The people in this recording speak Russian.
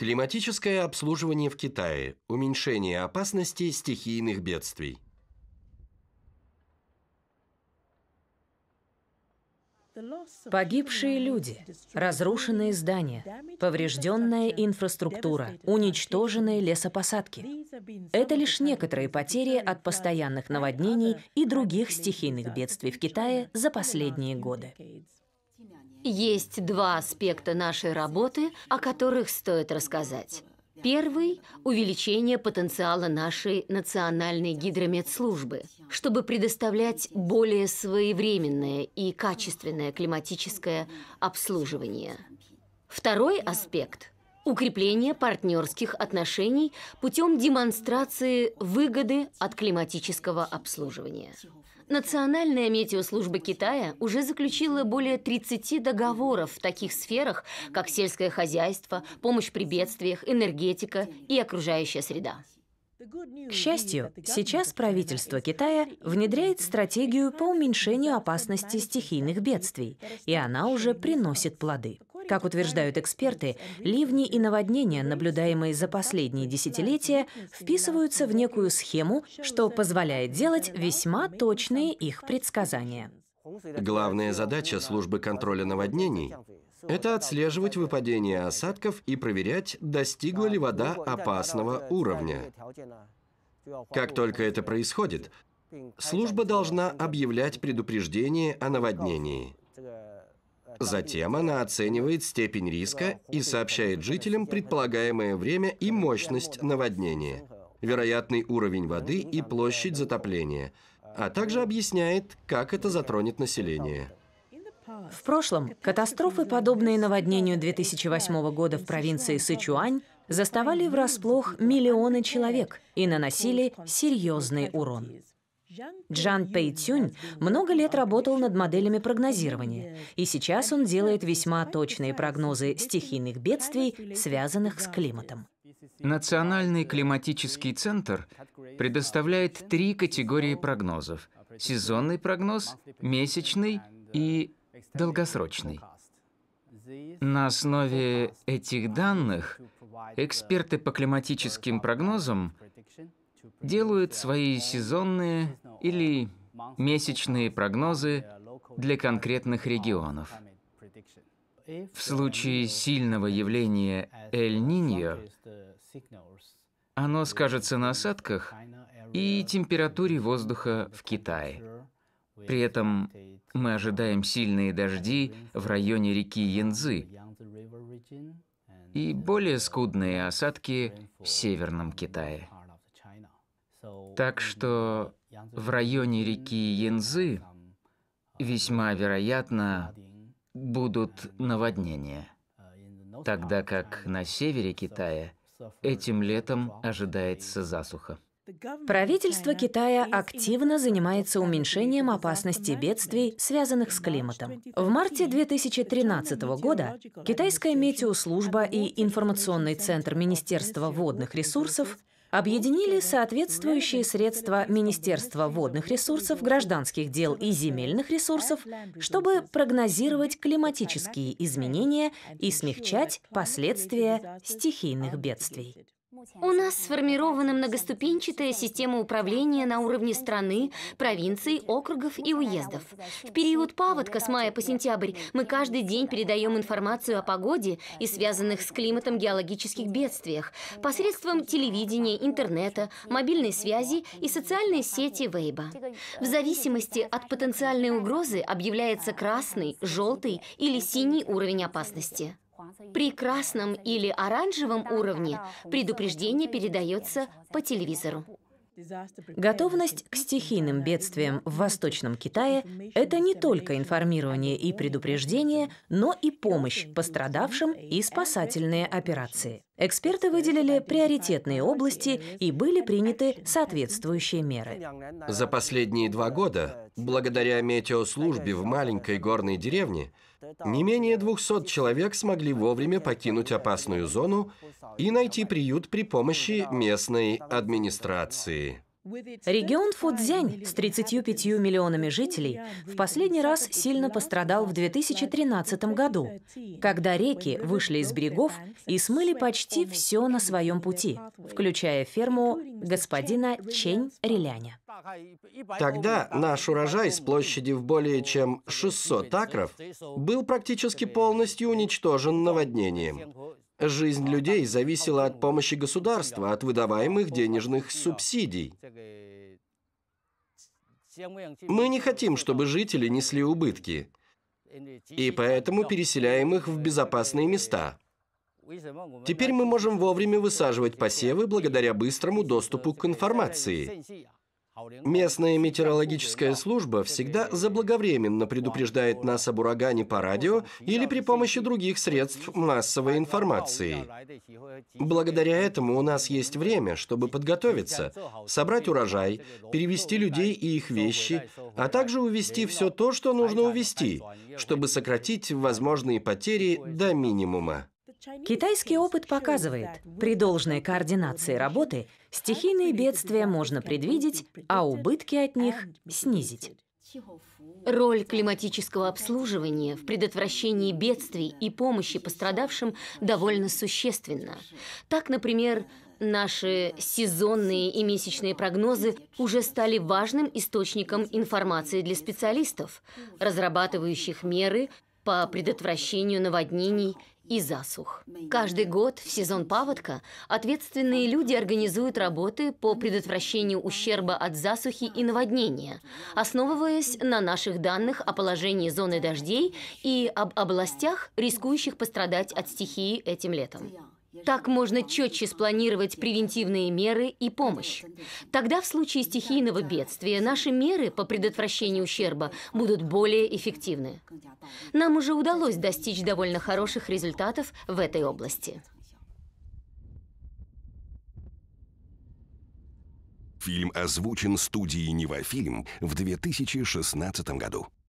Климатическое обслуживание в Китае. Уменьшение опасности стихийных бедствий. Погибшие люди, разрушенные здания, поврежденная инфраструктура, уничтоженные лесопосадки. Это лишь некоторые потери от постоянных наводнений и других стихийных бедствий в Китае за последние годы. Есть два аспекта нашей работы, о которых стоит рассказать. Первый – увеличение потенциала нашей национальной гидрометслужбы, чтобы предоставлять более своевременное и качественное климатическое обслуживание. Второй аспект Укрепление партнерских отношений путем демонстрации выгоды от климатического обслуживания. Национальная метеослужба Китая уже заключила более 30 договоров в таких сферах, как сельское хозяйство, помощь при бедствиях, энергетика и окружающая среда. К счастью, сейчас правительство Китая внедряет стратегию по уменьшению опасности стихийных бедствий, и она уже приносит плоды. Как утверждают эксперты, ливни и наводнения, наблюдаемые за последние десятилетия, вписываются в некую схему, что позволяет делать весьма точные их предсказания. Главная задача службы контроля наводнений – это отслеживать выпадение осадков и проверять, достигла ли вода опасного уровня. Как только это происходит, служба должна объявлять предупреждение о наводнении. Затем она оценивает степень риска и сообщает жителям предполагаемое время и мощность наводнения, вероятный уровень воды и площадь затопления, а также объясняет, как это затронет население. В прошлом катастрофы, подобные наводнению 2008 года в провинции Сычуань, заставали врасплох миллионы человек и наносили серьезный урон. Джан Пэй Цюнь много лет работал над моделями прогнозирования, и сейчас он делает весьма точные прогнозы стихийных бедствий, связанных с климатом. Национальный климатический центр предоставляет три категории прогнозов – сезонный прогноз, месячный и долгосрочный. На основе этих данных эксперты по климатическим прогнозам делают свои сезонные или месячные прогнозы для конкретных регионов. В случае сильного явления Эль-Ниньо оно скажется на осадках и температуре воздуха в Китае. При этом мы ожидаем сильные дожди в районе реки Янзы и более скудные осадки в Северном Китае. Так что в районе реки Янзы весьма вероятно будут наводнения, тогда как на севере Китая этим летом ожидается засуха. Правительство Китая активно занимается уменьшением опасности бедствий, связанных с климатом. В марте 2013 года китайская метеослужба и информационный центр Министерства водных ресурсов объединили соответствующие средства Министерства водных ресурсов, гражданских дел и земельных ресурсов, чтобы прогнозировать климатические изменения и смягчать последствия стихийных бедствий. У нас сформирована многоступенчатая система управления на уровне страны, провинций, округов и уездов. В период паводка с мая по сентябрь мы каждый день передаем информацию о погоде и связанных с климатом геологических бедствиях посредством телевидения, интернета, мобильной связи и социальной сети Вейба. В зависимости от потенциальной угрозы объявляется красный, желтый или синий уровень опасности. При красном или оранжевом уровне предупреждение передается по телевизору. Готовность к стихийным бедствиям в Восточном Китае – это не только информирование и предупреждение, но и помощь пострадавшим и спасательные операции. Эксперты выделили приоритетные области и были приняты соответствующие меры. За последние два года, благодаря метеослужбе в маленькой горной деревне, не менее 200 человек смогли вовремя покинуть опасную зону и найти приют при помощи местной администрации. Регион Фудзянь с 35 миллионами жителей в последний раз сильно пострадал в 2013 году, когда реки вышли из берегов и смыли почти все на своем пути, включая ферму господина Чень Реляня. Тогда наш урожай с площади в более чем 600 акров был практически полностью уничтожен наводнением. Жизнь людей зависела от помощи государства, от выдаваемых денежных субсидий. Мы не хотим, чтобы жители несли убытки, и поэтому переселяем их в безопасные места. Теперь мы можем вовремя высаживать посевы благодаря быстрому доступу к информации. Местная метеорологическая служба всегда заблаговременно предупреждает нас об урагане по радио или при помощи других средств массовой информации. Благодаря этому у нас есть время, чтобы подготовиться, собрать урожай, перевести людей и их вещи, а также увести все то, что нужно увести, чтобы сократить возможные потери до минимума. Китайский опыт показывает, при должной координации работы стихийные бедствия можно предвидеть, а убытки от них снизить. Роль климатического обслуживания в предотвращении бедствий и помощи пострадавшим довольно существенна. Так, например, наши сезонные и месячные прогнозы уже стали важным источником информации для специалистов, разрабатывающих меры по предотвращению наводнений и засух. Каждый год в сезон паводка ответственные люди организуют работы по предотвращению ущерба от засухи и наводнения, основываясь на наших данных о положении зоны дождей и об областях, рискующих пострадать от стихии этим летом. Так можно четче спланировать превентивные меры и помощь. Тогда в случае стихийного бедствия наши меры по предотвращению ущерба будут более эффективны. Нам уже удалось достичь довольно хороших результатов в этой области. Фильм озвучен студией «Невофильм» в 2016 году.